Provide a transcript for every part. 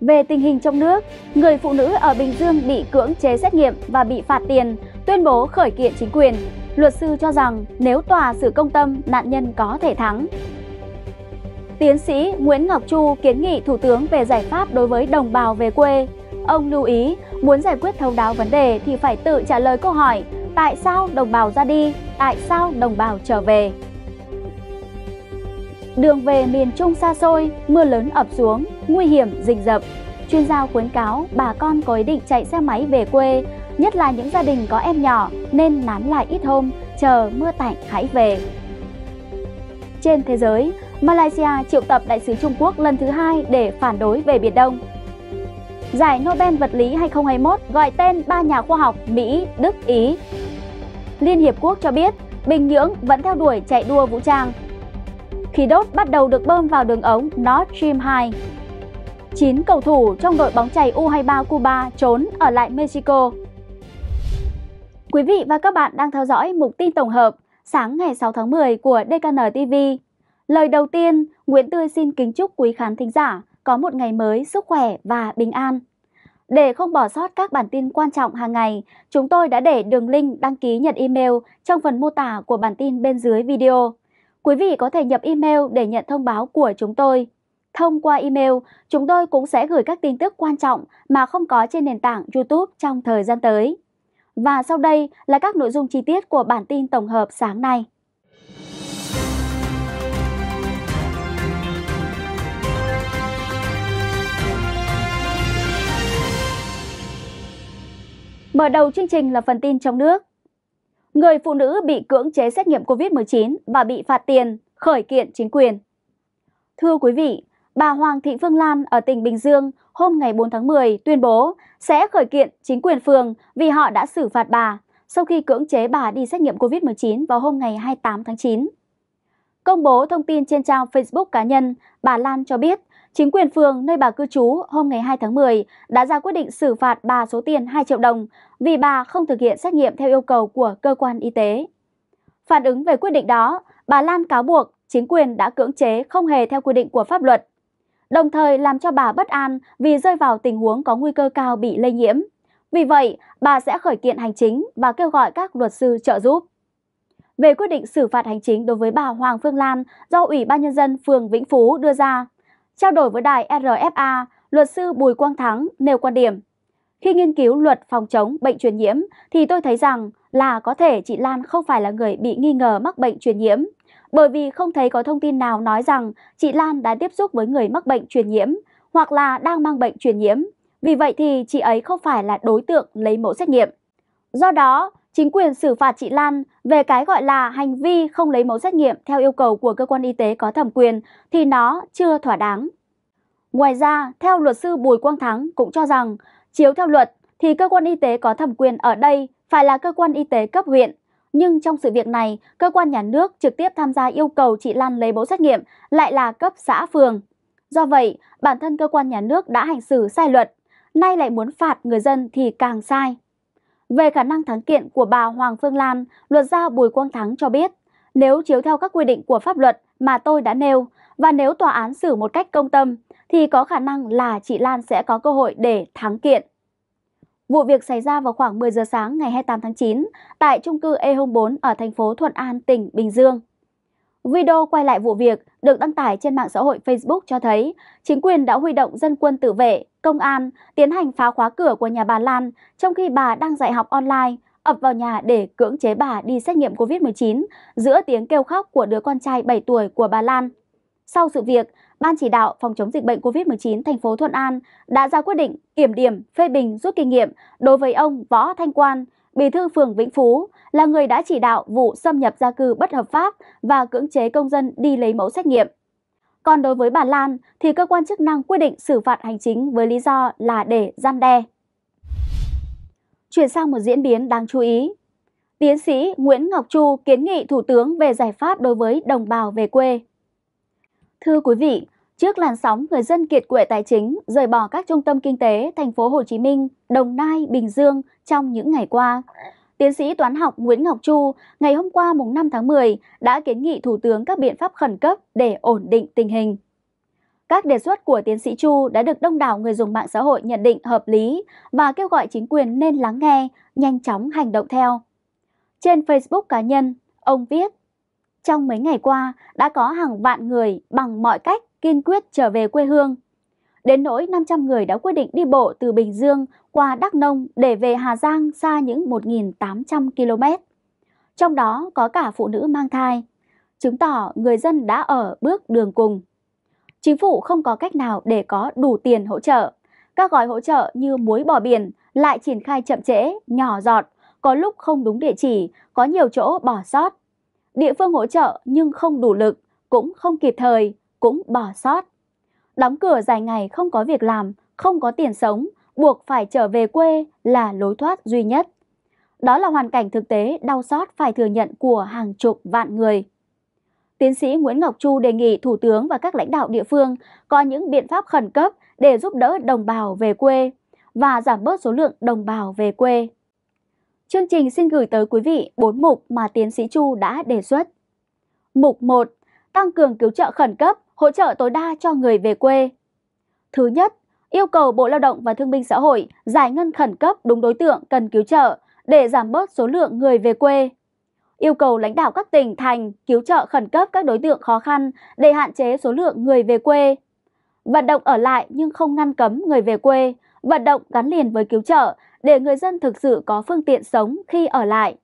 Về tình hình trong nước, người phụ nữ ở Bình Dương bị cưỡng chế xét nghiệm và bị phạt tiền, tuyên bố khởi kiện chính quyền. Luật sư cho rằng nếu tòa xử công tâm, nạn nhân có thể thắng. Tiến sĩ Nguyễn Ngọc Chu kiến nghị Thủ tướng về giải pháp đối với đồng bào về quê. Ông lưu ý, muốn giải quyết thấu đáo vấn đề thì phải tự trả lời câu hỏi tại sao đồng bào ra đi, tại sao đồng bào trở về. Đường về miền Trung xa xôi, mưa lớn ập xuống, nguy hiểm dịch dập Chuyên gia khuyến cáo bà con có ý định chạy xe máy về quê, nhất là những gia đình có em nhỏ nên nán lại ít hôm, chờ mưa tạnh hãy về. Trên thế giới, Malaysia triệu tập đại sứ Trung Quốc lần thứ hai để phản đối về Biển Đông. Giải Nobel vật lý 2021 gọi tên ba nhà khoa học Mỹ, Đức, Ý. Liên Hiệp Quốc cho biết, Bình Nhưỡng vẫn theo đuổi chạy đua vũ trang Khí đốt bắt đầu được bơm vào đường ống Nord Stream 2. 9 cầu thủ trong đội bóng chày U23 Cuba trốn ở lại Mexico. Quý vị và các bạn đang theo dõi mục tin tổng hợp sáng ngày 6 tháng 10 của DKN TV. Lời đầu tiên, Nguyễn Tươi xin kính chúc quý khán thính giả có một ngày mới sức khỏe và bình an. Để không bỏ sót các bản tin quan trọng hàng ngày, chúng tôi đã để đường link đăng ký nhận email trong phần mô tả của bản tin bên dưới video. Quý vị có thể nhập email để nhận thông báo của chúng tôi. Thông qua email, chúng tôi cũng sẽ gửi các tin tức quan trọng mà không có trên nền tảng YouTube trong thời gian tới. Và sau đây là các nội dung chi tiết của bản tin tổng hợp sáng nay. Mở đầu chương trình là phần tin trong nước người phụ nữ bị cưỡng chế xét nghiệm COVID-19 và bị phạt tiền, khởi kiện chính quyền. Thưa quý vị, bà Hoàng Thị Phương Lan ở tỉnh Bình Dương hôm ngày 4 tháng 10 tuyên bố sẽ khởi kiện chính quyền phường vì họ đã xử phạt bà sau khi cưỡng chế bà đi xét nghiệm COVID-19 vào hôm ngày 28 tháng 9. Công bố thông tin trên trang Facebook cá nhân, bà Lan cho biết Chính quyền phường nơi bà cư trú hôm ngày 2 tháng 10 đã ra quyết định xử phạt bà số tiền 2 triệu đồng vì bà không thực hiện xét nghiệm theo yêu cầu của cơ quan y tế. Phản ứng về quyết định đó, bà Lan cáo buộc chính quyền đã cưỡng chế không hề theo quy định của pháp luật, đồng thời làm cho bà bất an vì rơi vào tình huống có nguy cơ cao bị lây nhiễm. Vì vậy, bà sẽ khởi kiện hành chính và kêu gọi các luật sư trợ giúp. Về quyết định xử phạt hành chính đối với bà Hoàng Phương Lan do Ủy ban Nhân dân phường Vĩnh Phú đưa ra, Trao đổi với đài RFA, luật sư Bùi Quang Thắng nêu quan điểm. Khi nghiên cứu luật phòng chống bệnh truyền nhiễm thì tôi thấy rằng là có thể chị Lan không phải là người bị nghi ngờ mắc bệnh truyền nhiễm, bởi vì không thấy có thông tin nào nói rằng chị Lan đã tiếp xúc với người mắc bệnh truyền nhiễm hoặc là đang mang bệnh truyền nhiễm. Vì vậy thì chị ấy không phải là đối tượng lấy mẫu xét nghiệm. Do đó, chính quyền xử phạt chị Lan về cái gọi là hành vi không lấy mẫu xét nghiệm theo yêu cầu của cơ quan y tế có thẩm quyền thì nó chưa thỏa đáng. Ngoài ra, theo luật sư Bùi Quang Thắng cũng cho rằng, chiếu theo luật thì cơ quan y tế có thẩm quyền ở đây phải là cơ quan y tế cấp huyện. Nhưng trong sự việc này, cơ quan nhà nước trực tiếp tham gia yêu cầu chị Lan lấy mẫu xét nghiệm lại là cấp xã phường. Do vậy, bản thân cơ quan nhà nước đã hành xử sai luật, nay lại muốn phạt người dân thì càng sai. Về khả năng thắng kiện của bà Hoàng Phương Lan, luật gia Bùi Quang Thắng cho biết, nếu chiếu theo các quy định của pháp luật mà tôi đã nêu và nếu tòa án xử một cách công tâm thì có khả năng là chị Lan sẽ có cơ hội để thắng kiện. Vụ việc xảy ra vào khoảng 10 giờ sáng ngày 28 tháng 9 tại trung cư E04 ở thành phố Thuận An, tỉnh Bình Dương. Video quay lại vụ việc được đăng tải trên mạng xã hội Facebook cho thấy chính quyền đã huy động dân quân tự vệ, công an tiến hành phá khóa cửa của nhà bà Lan trong khi bà đang dạy học online, ập vào nhà để cưỡng chế bà đi xét nghiệm COVID-19 giữa tiếng kêu khóc của đứa con trai 7 tuổi của bà Lan. Sau sự việc, Ban chỉ đạo phòng chống dịch bệnh COVID-19 thành phố Thuận An đã ra quyết định kiểm điểm, phê bình, rút kinh nghiệm đối với ông Võ Thanh Quan, Bí thư phường Vĩnh Phú là người đã chỉ đạo vụ xâm nhập gia cư bất hợp pháp và cưỡng chế công dân đi lấy mẫu xét nghiệm. Còn đối với bà Lan thì cơ quan chức năng quyết định xử phạt hành chính với lý do là để gian đe. Chuyển sang một diễn biến đáng chú ý. Tiến sĩ Nguyễn Ngọc Chu kiến nghị Thủ tướng về giải pháp đối với đồng bào về quê. Thưa quý vị, Trước làn sóng người dân kiệt quệ tài chính rời bỏ các trung tâm kinh tế thành phố Hồ Chí Minh, Đồng Nai, Bình Dương trong những ngày qua, Tiến sĩ toán học Nguyễn Ngọc Chu ngày hôm qua mùng 5 tháng 10 đã kiến nghị Thủ tướng các biện pháp khẩn cấp để ổn định tình hình. Các đề xuất của tiến sĩ Chu đã được đông đảo người dùng mạng xã hội nhận định hợp lý và kêu gọi chính quyền nên lắng nghe, nhanh chóng hành động theo. Trên Facebook cá nhân, ông viết Trong mấy ngày qua đã có hàng vạn người bằng mọi cách kiên quyết trở về quê hương. Đến nỗi 500 người đã quyết định đi bộ từ Bình Dương qua Đắk Nông để về Hà Giang xa những 1.800 km. Trong đó có cả phụ nữ mang thai, chứng tỏ người dân đã ở bước đường cùng. Chính phủ không có cách nào để có đủ tiền hỗ trợ. Các gói hỗ trợ như muối bò biển lại triển khai chậm trễ, nhỏ giọt, có lúc không đúng địa chỉ, có nhiều chỗ bỏ sót. Địa phương hỗ trợ nhưng không đủ lực, cũng không kịp thời, cũng bỏ sót. Đóng cửa dài ngày không có việc làm, không có tiền sống, buộc phải trở về quê là lối thoát duy nhất. Đó là hoàn cảnh thực tế đau xót phải thừa nhận của hàng chục vạn người. Tiến sĩ Nguyễn Ngọc Chu đề nghị Thủ tướng và các lãnh đạo địa phương có những biện pháp khẩn cấp để giúp đỡ đồng bào về quê và giảm bớt số lượng đồng bào về quê. Chương trình xin gửi tới quý vị 4 mục mà tiến sĩ Chu đã đề xuất. Mục 1. Tăng cường cứu trợ khẩn cấp hỗ trợ tối đa cho người về quê. Thứ nhất, yêu cầu Bộ Lao động và Thương binh Xã hội giải ngân khẩn cấp đúng đối tượng cần cứu trợ để giảm bớt số lượng người về quê. Yêu cầu lãnh đạo các tỉnh, thành cứu trợ khẩn cấp các đối tượng khó khăn để hạn chế số lượng người về quê. Vận động ở lại nhưng không ngăn cấm người về quê, vận động gắn liền với cứu trợ để người dân thực sự có phương tiện sống khi ở lại.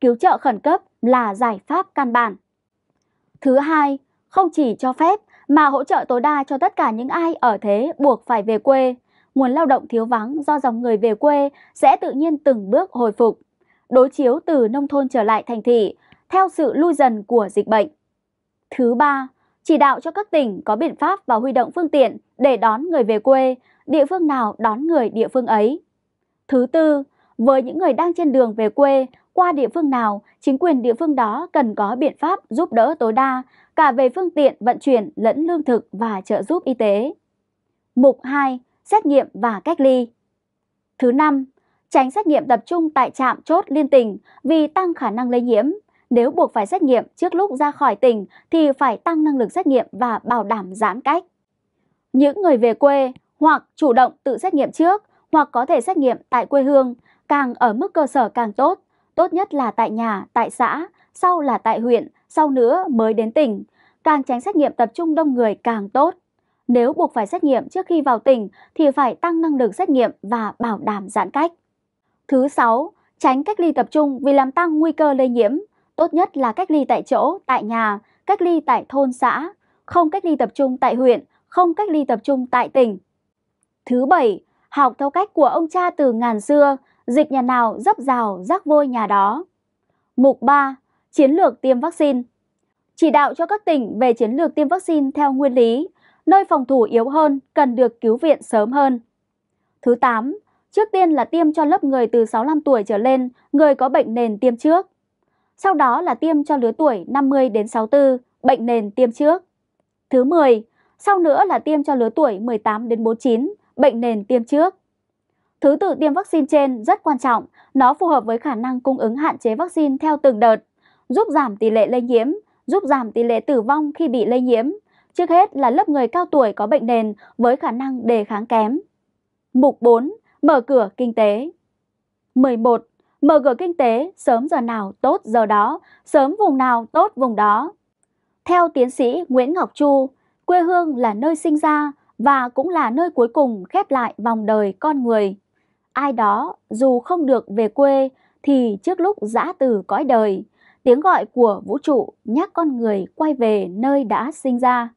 Cứu trợ khẩn cấp là giải pháp căn bản. Thứ hai, không chỉ cho phép mà hỗ trợ tối đa cho tất cả những ai ở thế buộc phải về quê. Nguồn lao động thiếu vắng do dòng người về quê sẽ tự nhiên từng bước hồi phục. Đối chiếu từ nông thôn trở lại thành thị theo sự lui dần của dịch bệnh. Thứ ba, chỉ đạo cho các tỉnh có biện pháp và huy động phương tiện để đón người về quê, địa phương nào đón người địa phương ấy. Thứ tư, với những người đang trên đường về quê qua địa phương nào chính quyền địa phương đó cần có biện pháp giúp đỡ tối đa cả về phương tiện vận chuyển lẫn lương thực và trợ giúp y tế. Mục 2. Xét nghiệm và cách ly Thứ 5. Tránh xét nghiệm tập trung tại trạm chốt liên tỉnh vì tăng khả năng lây nhiễm. Nếu buộc phải xét nghiệm trước lúc ra khỏi tỉnh thì phải tăng năng lực xét nghiệm và bảo đảm giãn cách. Những người về quê hoặc chủ động tự xét nghiệm trước hoặc có thể xét nghiệm tại quê hương, càng ở mức cơ sở càng tốt tốt nhất là tại nhà, tại xã, sau là tại huyện, sau nữa mới đến tỉnh. Càng tránh xét nghiệm tập trung đông người càng tốt. Nếu buộc phải xét nghiệm trước khi vào tỉnh thì phải tăng năng lực xét nghiệm và bảo đảm giãn cách. Thứ 6, tránh cách ly tập trung vì làm tăng nguy cơ lây nhiễm. Tốt nhất là cách ly tại chỗ, tại nhà, cách ly tại thôn xã, không cách ly tập trung tại huyện, không cách ly tập trung tại tỉnh. Thứ 7, học theo cách của ông cha từ ngàn xưa, dịch nhà nào dấp rào rác vôi nhà đó. Mục 3. Chiến lược tiêm vaccine Chỉ đạo cho các tỉnh về chiến lược tiêm vaccine theo nguyên lý, nơi phòng thủ yếu hơn cần được cứu viện sớm hơn. Thứ 8. Trước tiên là tiêm cho lớp người từ 65 tuổi trở lên, người có bệnh nền tiêm trước. Sau đó là tiêm cho lứa tuổi 50 đến 64, bệnh nền tiêm trước. Thứ 10, sau nữa là tiêm cho lứa tuổi 18 đến 49, bệnh nền tiêm trước. Thứ tự tiêm vaccine trên rất quan trọng, nó phù hợp với khả năng cung ứng hạn chế vaccine theo từng đợt, giúp giảm tỷ lệ lây nhiễm, giúp giảm tỷ lệ tử vong khi bị lây nhiễm, trước hết là lớp người cao tuổi có bệnh nền với khả năng đề kháng kém. Mục 4. Mở cửa kinh tế 11. Mở cửa kinh tế sớm giờ nào tốt giờ đó, sớm vùng nào tốt vùng đó. Theo tiến sĩ Nguyễn Ngọc Chu, quê hương là nơi sinh ra và cũng là nơi cuối cùng khép lại vòng đời con người ai đó dù không được về quê thì trước lúc giã từ cõi đời, tiếng gọi của vũ trụ nhắc con người quay về nơi đã sinh ra.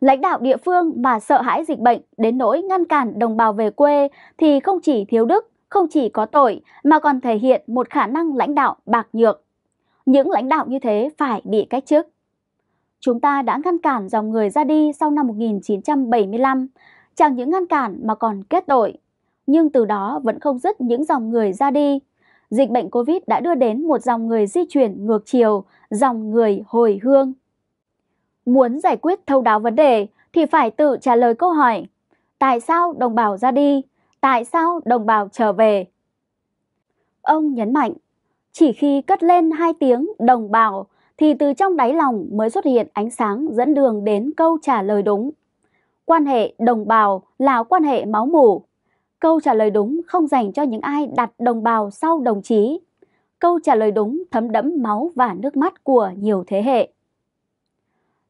Lãnh đạo địa phương mà sợ hãi dịch bệnh đến nỗi ngăn cản đồng bào về quê thì không chỉ thiếu đức, không chỉ có tội mà còn thể hiện một khả năng lãnh đạo bạc nhược. Những lãnh đạo như thế phải bị cách chức. Chúng ta đã ngăn cản dòng người ra đi sau năm 1975, chẳng những ngăn cản mà còn kết tội nhưng từ đó vẫn không dứt những dòng người ra đi. Dịch bệnh Covid đã đưa đến một dòng người di chuyển ngược chiều, dòng người hồi hương. Muốn giải quyết thấu đáo vấn đề thì phải tự trả lời câu hỏi Tại sao đồng bào ra đi? Tại sao đồng bào trở về? Ông nhấn mạnh, chỉ khi cất lên hai tiếng đồng bào thì từ trong đáy lòng mới xuất hiện ánh sáng dẫn đường đến câu trả lời đúng. Quan hệ đồng bào là quan hệ máu mủ, Câu trả lời đúng không dành cho những ai đặt đồng bào sau đồng chí. Câu trả lời đúng thấm đẫm máu và nước mắt của nhiều thế hệ.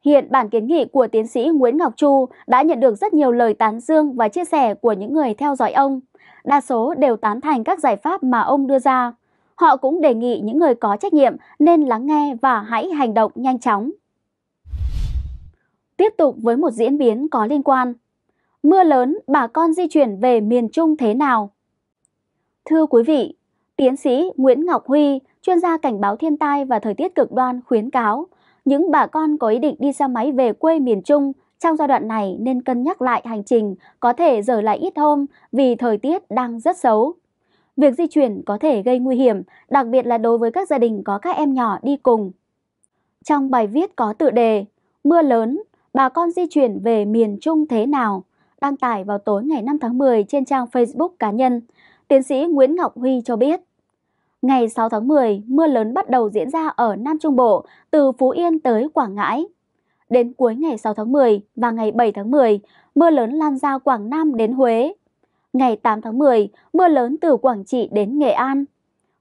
Hiện bản kiến nghị của tiến sĩ Nguyễn Ngọc Chu đã nhận được rất nhiều lời tán dương và chia sẻ của những người theo dõi ông. Đa số đều tán thành các giải pháp mà ông đưa ra. Họ cũng đề nghị những người có trách nhiệm nên lắng nghe và hãy hành động nhanh chóng. Tiếp tục với một diễn biến có liên quan, Mưa lớn, bà con di chuyển về miền Trung thế nào? Thưa quý vị, tiến sĩ Nguyễn Ngọc Huy, chuyên gia cảnh báo thiên tai và thời tiết cực đoan khuyến cáo, những bà con có ý định đi xe máy về quê miền Trung trong giai đoạn này nên cân nhắc lại hành trình, có thể rời lại ít hôm vì thời tiết đang rất xấu. Việc di chuyển có thể gây nguy hiểm, đặc biệt là đối với các gia đình có các em nhỏ đi cùng. Trong bài viết có tựa đề Mưa lớn, bà con di chuyển về miền Trung thế nào? đăng tải vào tối ngày 5 tháng 10 trên trang Facebook cá nhân, tiến sĩ Nguyễn Ngọc Huy cho biết. Ngày 6 tháng 10, mưa lớn bắt đầu diễn ra ở Nam Trung Bộ từ Phú Yên tới Quảng Ngãi. Đến cuối ngày 6 tháng 10 và ngày 7 tháng 10, mưa lớn lan ra Quảng Nam đến Huế. Ngày 8 tháng 10, mưa lớn từ Quảng Trị đến Nghệ An.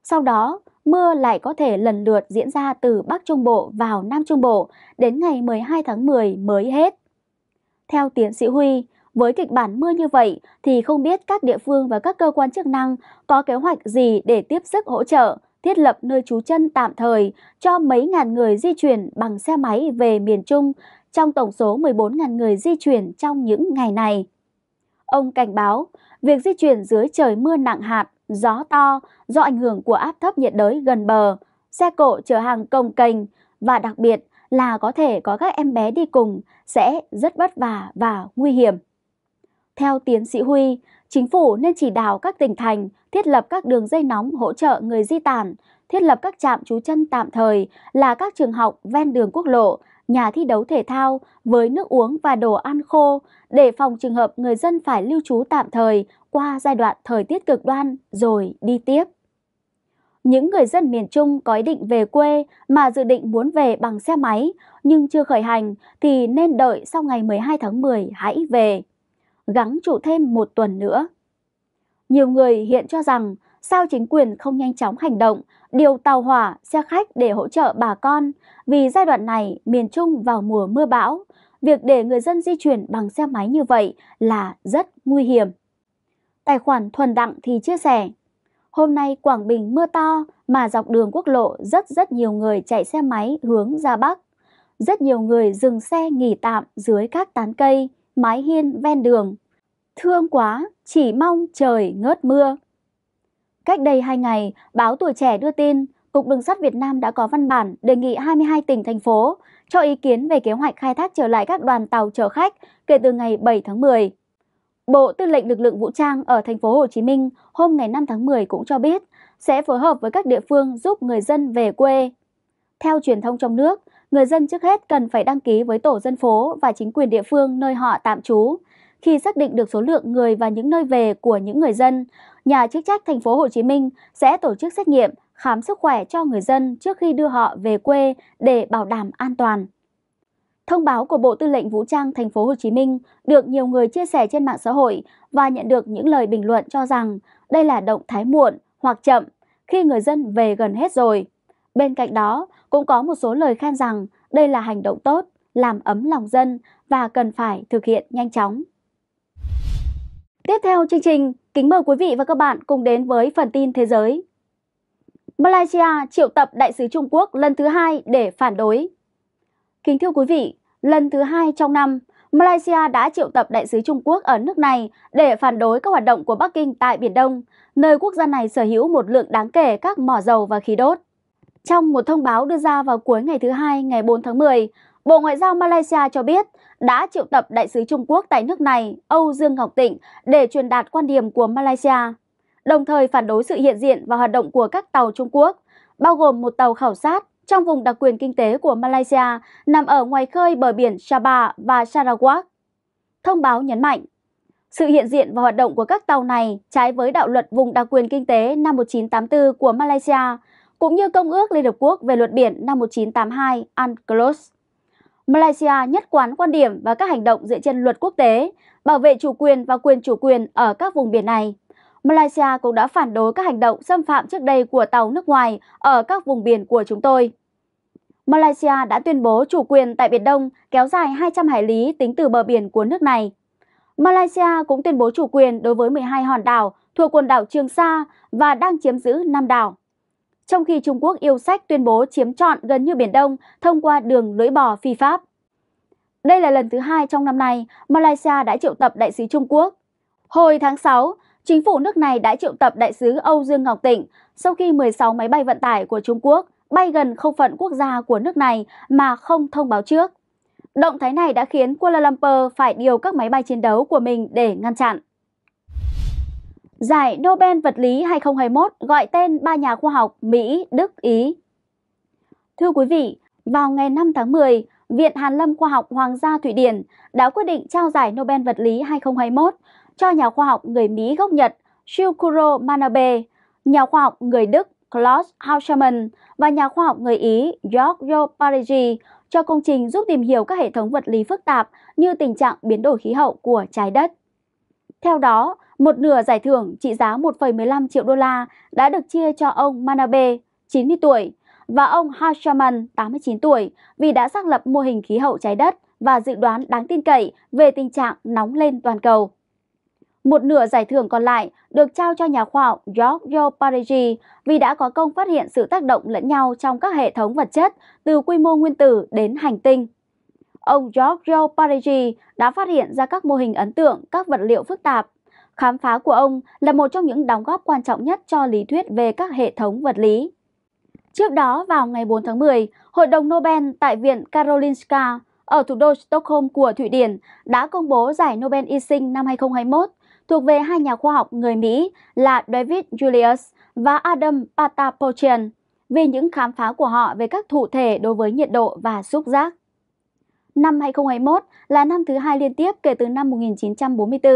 Sau đó, mưa lại có thể lần lượt diễn ra từ Bắc Trung Bộ vào Nam Trung Bộ đến ngày 12 tháng 10 mới hết. Theo tiến sĩ Huy, với kịch bản mưa như vậy thì không biết các địa phương và các cơ quan chức năng có kế hoạch gì để tiếp sức hỗ trợ, thiết lập nơi trú chân tạm thời cho mấy ngàn người di chuyển bằng xe máy về miền Trung trong tổng số 14.000 người di chuyển trong những ngày này. Ông cảnh báo, việc di chuyển dưới trời mưa nặng hạt, gió to do ảnh hưởng của áp thấp nhiệt đới gần bờ, xe cộ chở hàng công cành và đặc biệt là có thể có các em bé đi cùng sẽ rất vất vả và nguy hiểm. Theo tiến sĩ Huy, chính phủ nên chỉ đạo các tỉnh thành thiết lập các đường dây nóng hỗ trợ người di tản, thiết lập các trạm trú chân tạm thời là các trường học ven đường quốc lộ, nhà thi đấu thể thao với nước uống và đồ ăn khô để phòng trường hợp người dân phải lưu trú tạm thời qua giai đoạn thời tiết cực đoan rồi đi tiếp. Những người dân miền Trung có ý định về quê mà dự định muốn về bằng xe máy nhưng chưa khởi hành thì nên đợi sau ngày 12 tháng 10 hãy về gắng trụ thêm một tuần nữa. Nhiều người hiện cho rằng sao chính quyền không nhanh chóng hành động, điều tàu hỏa, xe khách để hỗ trợ bà con vì giai đoạn này miền Trung vào mùa mưa bão, việc để người dân di chuyển bằng xe máy như vậy là rất nguy hiểm. Tài khoản Thuần Đặng thì chia sẻ, hôm nay Quảng Bình mưa to mà dọc đường quốc lộ rất rất nhiều người chạy xe máy hướng ra Bắc. Rất nhiều người dừng xe nghỉ tạm dưới các tán cây mái hiên ven đường. Thương quá, chỉ mong trời ngớt mưa. Cách đây 2 ngày, báo Tuổi Trẻ đưa tin Cục Đường sắt Việt Nam đã có văn bản đề nghị 22 tỉnh, thành phố cho ý kiến về kế hoạch khai thác trở lại các đoàn tàu chở khách kể từ ngày 7 tháng 10. Bộ Tư lệnh Lực lượng Vũ trang ở thành phố Hồ Chí Minh hôm ngày 5 tháng 10 cũng cho biết sẽ phối hợp với các địa phương giúp người dân về quê. Theo truyền thông trong nước, người dân trước hết cần phải đăng ký với tổ dân phố và chính quyền địa phương nơi họ tạm trú. Khi xác định được số lượng người và những nơi về của những người dân, nhà chức trách thành phố Hồ Chí Minh sẽ tổ chức xét nghiệm, khám sức khỏe cho người dân trước khi đưa họ về quê để bảo đảm an toàn. Thông báo của Bộ Tư lệnh Vũ trang thành phố Hồ Chí Minh được nhiều người chia sẻ trên mạng xã hội và nhận được những lời bình luận cho rằng đây là động thái muộn hoặc chậm khi người dân về gần hết rồi. Bên cạnh đó, cũng có một số lời khen rằng đây là hành động tốt, làm ấm lòng dân và cần phải thực hiện nhanh chóng. Tiếp theo chương trình, kính mời quý vị và các bạn cùng đến với phần tin thế giới. Malaysia triệu tập đại sứ Trung Quốc lần thứ hai để phản đối. Kính thưa quý vị, lần thứ hai trong năm, Malaysia đã triệu tập đại sứ Trung Quốc ở nước này để phản đối các hoạt động của Bắc Kinh tại Biển Đông, nơi quốc gia này sở hữu một lượng đáng kể các mỏ dầu và khí đốt. Trong một thông báo đưa ra vào cuối ngày thứ Hai ngày 4 tháng 10, Bộ Ngoại giao Malaysia cho biết đã triệu tập đại sứ Trung Quốc tại nước này Âu Dương Ngọc Tịnh để truyền đạt quan điểm của Malaysia, đồng thời phản đối sự hiện diện và hoạt động của các tàu Trung Quốc, bao gồm một tàu khảo sát trong vùng đặc quyền kinh tế của Malaysia nằm ở ngoài khơi bờ biển Sabah và Sarawak. Thông báo nhấn mạnh, sự hiện diện và hoạt động của các tàu này trái với đạo luật vùng đặc quyền kinh tế năm 1984 của Malaysia – cũng như Công ước Liên Hợp Quốc về luật biển năm 1982 UNCLOS. Malaysia nhất quán quan điểm và các hành động dựa trên luật quốc tế, bảo vệ chủ quyền và quyền chủ quyền ở các vùng biển này. Malaysia cũng đã phản đối các hành động xâm phạm trước đây của tàu nước ngoài ở các vùng biển của chúng tôi. Malaysia đã tuyên bố chủ quyền tại Biển Đông kéo dài 200 hải lý tính từ bờ biển của nước này. Malaysia cũng tuyên bố chủ quyền đối với 12 hòn đảo thuộc quần đảo Trường Sa và đang chiếm giữ 5 đảo trong khi Trung Quốc yêu sách tuyên bố chiếm trọn gần như Biển Đông thông qua đường lưỡi bò phi pháp. Đây là lần thứ hai trong năm nay Malaysia đã triệu tập đại sứ Trung Quốc. Hồi tháng 6, chính phủ nước này đã triệu tập đại sứ Âu Dương Ngọc Tịnh sau khi 16 máy bay vận tải của Trung Quốc bay gần không phận quốc gia của nước này mà không thông báo trước. Động thái này đã khiến Kuala Lumpur phải điều các máy bay chiến đấu của mình để ngăn chặn. Giải Nobel vật lý 2021 gọi tên ba nhà khoa học Mỹ, Đức, Ý. Thưa quý vị, vào ngày 5 tháng 10, Viện Hàn Lâm Khoa học Hoàng gia Thụy Điển đã quyết định trao giải Nobel vật lý 2021 cho nhà khoa học người Mỹ gốc Nhật Shukuro Manabe, nhà khoa học người Đức Klaus Hausmann và nhà khoa học người Ý Giorgio Parigi cho công trình giúp tìm hiểu các hệ thống vật lý phức tạp như tình trạng biến đổi khí hậu của trái đất. Theo đó, một nửa giải thưởng trị giá 1,15 triệu đô la đã được chia cho ông Manabe, 90 tuổi, và ông Hashaman, 89 tuổi, vì đã xác lập mô hình khí hậu trái đất và dự đoán đáng tin cậy về tình trạng nóng lên toàn cầu. Một nửa giải thưởng còn lại được trao cho nhà khoa học Giorgio Parigi vì đã có công phát hiện sự tác động lẫn nhau trong các hệ thống vật chất từ quy mô nguyên tử đến hành tinh. Ông Giorgio Parigi đã phát hiện ra các mô hình ấn tượng các vật liệu phức tạp Khám phá của ông là một trong những đóng góp quan trọng nhất cho lý thuyết về các hệ thống vật lý. Trước đó vào ngày 4 tháng 10, Hội đồng Nobel tại Viện Karolinska ở thủ đô Stockholm của Thụy Điển đã công bố giải Nobel y sinh năm 2021 thuộc về hai nhà khoa học người Mỹ là David Julius và Adam Patapochian vì những khám phá của họ về các thụ thể đối với nhiệt độ và xúc giác. Năm 2021 là năm thứ hai liên tiếp kể từ năm 1944,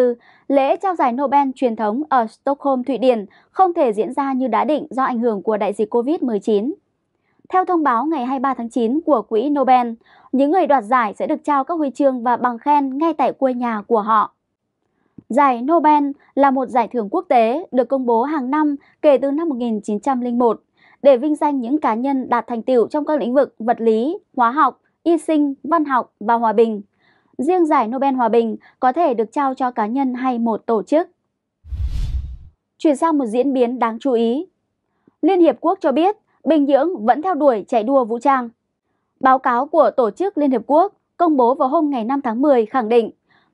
lễ trao giải Nobel truyền thống ở Stockholm, Thụy Điển không thể diễn ra như đã định do ảnh hưởng của đại dịch COVID-19. Theo thông báo ngày 23 tháng 9 của Quỹ Nobel, những người đoạt giải sẽ được trao các huy chương và bằng khen ngay tại quê nhà của họ. Giải Nobel là một giải thưởng quốc tế được công bố hàng năm kể từ năm 1901 để vinh danh những cá nhân đạt thành tựu trong các lĩnh vực vật lý, hóa học, y sinh, văn học và hòa bình. Riêng giải Nobel Hòa bình có thể được trao cho cá nhân hay một tổ chức. Chuyển sang một diễn biến đáng chú ý. Liên Hiệp Quốc cho biết Bình Nhưỡng vẫn theo đuổi chạy đua vũ trang. Báo cáo của Tổ chức Liên Hiệp Quốc công bố vào hôm ngày 5 tháng 10 khẳng định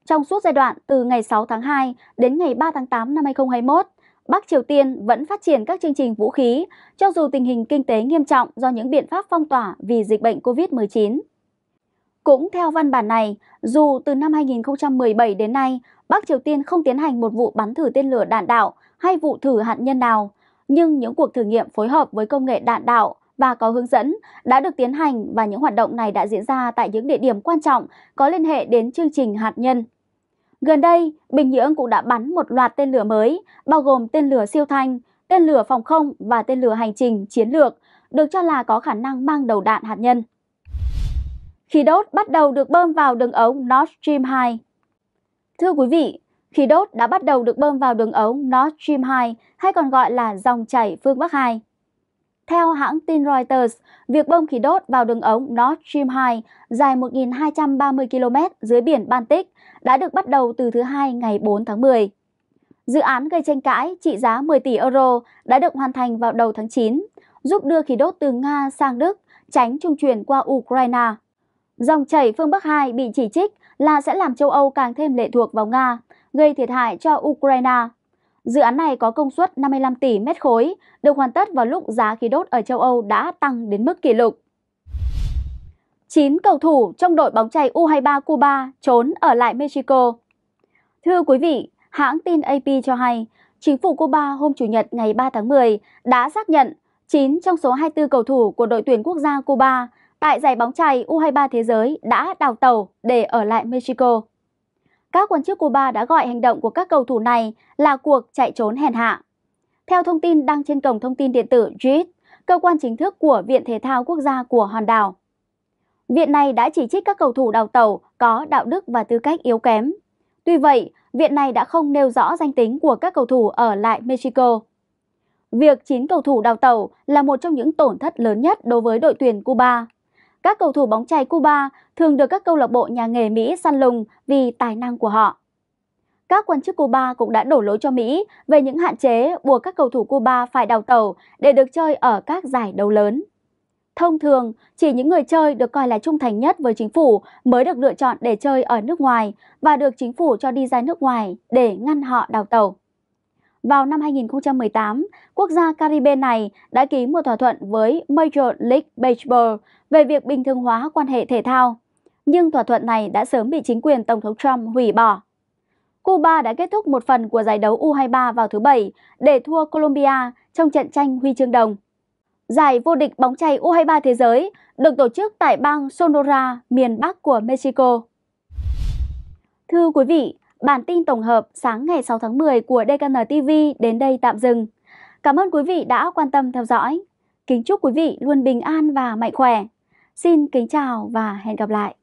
trong suốt giai đoạn từ ngày 6 tháng 2 đến ngày 3 tháng 8 năm 2021, Bắc Triều Tiên vẫn phát triển các chương trình vũ khí, cho dù tình hình kinh tế nghiêm trọng do những biện pháp phong tỏa vì dịch bệnh COVID-19. Cũng theo văn bản này, dù từ năm 2017 đến nay, Bắc Triều Tiên không tiến hành một vụ bắn thử tên lửa đạn đạo hay vụ thử hạt nhân nào, nhưng những cuộc thử nghiệm phối hợp với công nghệ đạn đạo và có hướng dẫn đã được tiến hành và những hoạt động này đã diễn ra tại những địa điểm quan trọng có liên hệ đến chương trình hạt nhân. Gần đây, Bình Nhưỡng cũng đã bắn một loạt tên lửa mới, bao gồm tên lửa siêu thanh, tên lửa phòng không và tên lửa hành trình chiến lược, được cho là có khả năng mang đầu đạn hạt nhân. Khí đốt bắt đầu được bơm vào đường ống Nord Stream 2. Thưa quý vị, khí đốt đã bắt đầu được bơm vào đường ống Nord Stream 2 hay còn gọi là dòng chảy phương Bắc 2. Theo hãng tin Reuters, việc bơm khí đốt vào đường ống Nord Stream 2 dài 1.230 km dưới biển Baltic đã được bắt đầu từ thứ Hai ngày 4 tháng 10. Dự án gây tranh cãi trị giá 10 tỷ euro đã được hoàn thành vào đầu tháng 9, giúp đưa khí đốt từ Nga sang Đức, tránh trung chuyển qua Ukraine. Dòng chảy phương Bắc 2 bị chỉ trích là sẽ làm châu Âu càng thêm lệ thuộc vào Nga, gây thiệt hại cho Ukraine. Dự án này có công suất 55 tỷ mét khối, được hoàn tất vào lúc giá khí đốt ở châu Âu đã tăng đến mức kỷ lục. 9 cầu thủ trong đội bóng chày U23 Cuba trốn ở lại Mexico. Thưa quý vị, hãng tin AP cho hay, chính phủ Cuba hôm Chủ nhật ngày 3 tháng 10 đã xác nhận 9 trong số 24 cầu thủ của đội tuyển quốc gia Cuba tại giải bóng chày U23 thế giới đã đào tàu để ở lại Mexico. Các quan chức Cuba đã gọi hành động của các cầu thủ này là cuộc chạy trốn hèn hạ. Theo thông tin đăng trên cổng thông tin điện tử JIT, cơ quan chính thức của Viện Thể thao Quốc gia của hòn đảo. Viện này đã chỉ trích các cầu thủ đào tàu có đạo đức và tư cách yếu kém. Tuy vậy, viện này đã không nêu rõ danh tính của các cầu thủ ở lại Mexico. Việc 9 cầu thủ đào tàu là một trong những tổn thất lớn nhất đối với đội tuyển Cuba các cầu thủ bóng chày Cuba thường được các câu lạc bộ nhà nghề Mỹ săn lùng vì tài năng của họ. Các quan chức Cuba cũng đã đổ lỗi cho Mỹ về những hạn chế buộc các cầu thủ Cuba phải đào tẩu để được chơi ở các giải đấu lớn. Thông thường, chỉ những người chơi được coi là trung thành nhất với chính phủ mới được lựa chọn để chơi ở nước ngoài và được chính phủ cho đi ra nước ngoài để ngăn họ đào tẩu vào năm 2018, quốc gia Caribe này đã ký một thỏa thuận với Major League Baseball về việc bình thường hóa quan hệ thể thao. Nhưng thỏa thuận này đã sớm bị chính quyền Tổng thống Trump hủy bỏ. Cuba đã kết thúc một phần của giải đấu U23 vào thứ Bảy để thua Colombia trong trận tranh huy chương đồng. Giải vô địch bóng chày U23 thế giới được tổ chức tại bang Sonora, miền Bắc của Mexico. Thưa quý vị, Bản tin tổng hợp sáng ngày 6 tháng 10 của DKN TV đến đây tạm dừng. Cảm ơn quý vị đã quan tâm theo dõi. Kính chúc quý vị luôn bình an và mạnh khỏe. Xin kính chào và hẹn gặp lại.